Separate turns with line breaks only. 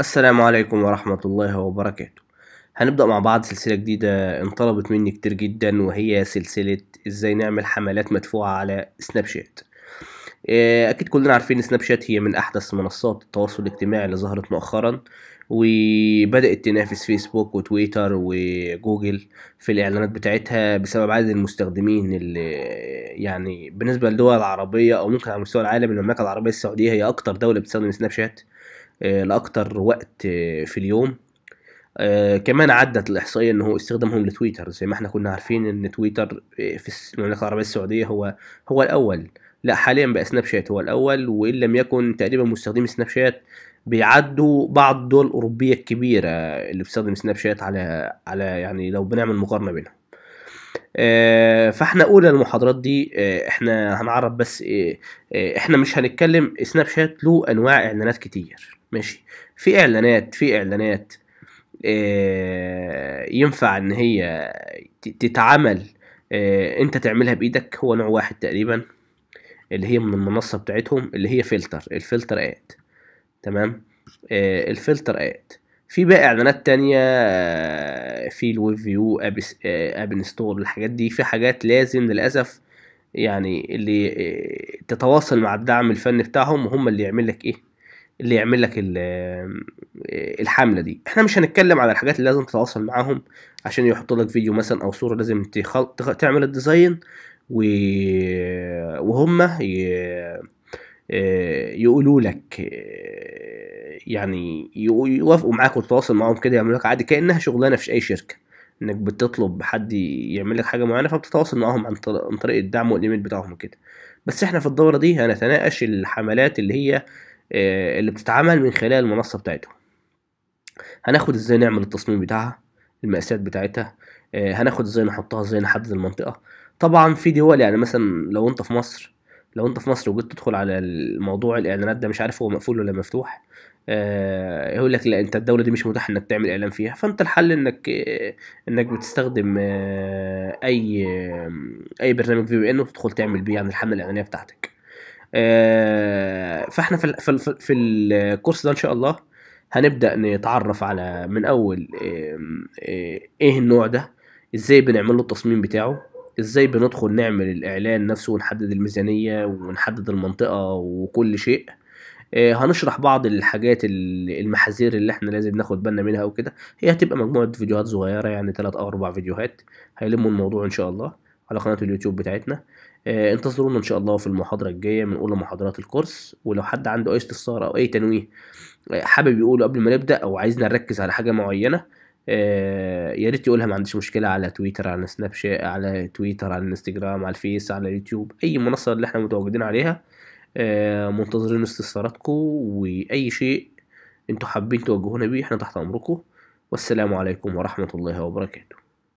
السلام عليكم ورحمة الله وبركاته هنبدأ مع بعض سلسلة جديدة انطلبت مني كتير جدا وهي سلسلة ازاي نعمل حملات مدفوعة على سناب شات آه، اكيد كلنا عارفين سناب شات هي من احدث منصات التواصل الاجتماعي اللي ظهرت مؤخرا وبدات تنافس فيسبوك وتويتر وجوجل في الاعلانات بتاعتها بسبب عدد المستخدمين اللي يعني بالنسبه للدول العربيه او ممكن على مستوى العالم المملكه العربيه السعوديه هي اكتر دوله بتستخدم سناب شات آه، لاكتر وقت آه، في اليوم آه، كمان عدت الإحصائية إن هو استخدامهم لتويتر زي ما احنا كنا عارفين إن تويتر في المملكة العربية السعودية هو هو الأول لا حاليا بقى سناب شات هو الأول وإن لم يكن تقريبا مستخدمي سناب شات بيعدوا بعض الدول الأوروبية الكبيرة اللي بتستخدم سناب شات على على يعني لو بنعمل مقارنة بينهم فاحنا اولى المحاضرات دي احنا هنعرف بس احنا مش هنتكلم سناب شات له انواع اعلانات كتير ماشي في اعلانات في اعلانات آه، ينفع ان هي تتعمل آه، انت تعملها بايدك هو نوع واحد تقريبا اللي هي من المنصه بتاعتهم اللي هي فلتر الفلتر اد تمام آه، الفلتر اد في بقى اعلانات تانية في الويب فيو اب ستور الحاجات دي في حاجات لازم للاسف يعني اللي تتواصل مع الدعم الفني بتاعهم وهم اللي يعمل لك ايه اللي يعمل لك الحمله دي احنا مش هنتكلم على الحاجات اللي لازم تتواصل معاهم عشان يحطوا لك فيديو مثلا او صوره لازم تعمل الديزاين و... وهم آه، يقولوا لك آه، يعني يوافقوا معاك وتتواصل معاهم كده يعملوا لك عادي كانها شغلانه في اي شركه انك بتطلب حد يعمل لك حاجه معينه فبتتواصل معاهم عن طريق الدعم والايميل بتاعهم وكده بس احنا في الدوره دي هنتناقش الحملات اللي هي آه، اللي بتتعمل من خلال المنصة بتاعتهم هناخد ازاي نعمل التصميم بتاعها المقاسات بتاعتها آه، هناخد ازاي نحطها ازاي نحدد المنطقة طبعا في دول يعني مثلا لو انت في مصر لو انت في مصر وجيت تدخل على الموضوع الاعلانات ده مش عارف هو مقفول ولا مفتوح آه، يقول لك لا انت الدوله دي مش متاح انك تعمل اعلان فيها فانت الحل انك انك بتستخدم اي اي برنامج في بي ان وتدخل تعمل بيه يعني الحمله الاعلانيه بتاعتك آه، فاحنا في في في الكورس ده ان شاء الله هنبدا نتعرف على من اول آه، آه، ايه النوع ده ازاي بنعمل له التصميم بتاعه ازاي بندخل نعمل الاعلان نفسه ونحدد الميزانيه ونحدد المنطقه وكل شيء هنشرح بعض الحاجات المحاذير اللي احنا لازم ناخد بالنا منها وكده هي هتبقى مجموعه فيديوهات صغيره يعني 3 او 4 فيديوهات هيلموا الموضوع ان شاء الله على قناة اليوتيوب بتاعتنا آه، انتظرونا ان شاء الله في المحاضرة الجاية من اولى محاضرات الكورس ولو حد عنده اي استفسار او اي تنويه آه، حابب يقوله قبل ما نبدأ او عايزنا نركز على حاجة معينة آه، يا ريت يقولها ما عنديش مشكلة على تويتر على سناب شات على تويتر على انستجرام على الفيس على اليوتيوب اي منصة اللي احنا متواجدين عليها منتظرين استفساراتكم واي شيء انتوا حابين توجهونا بيه احنا تحت امركم والسلام عليكم ورحمة الله وبركاته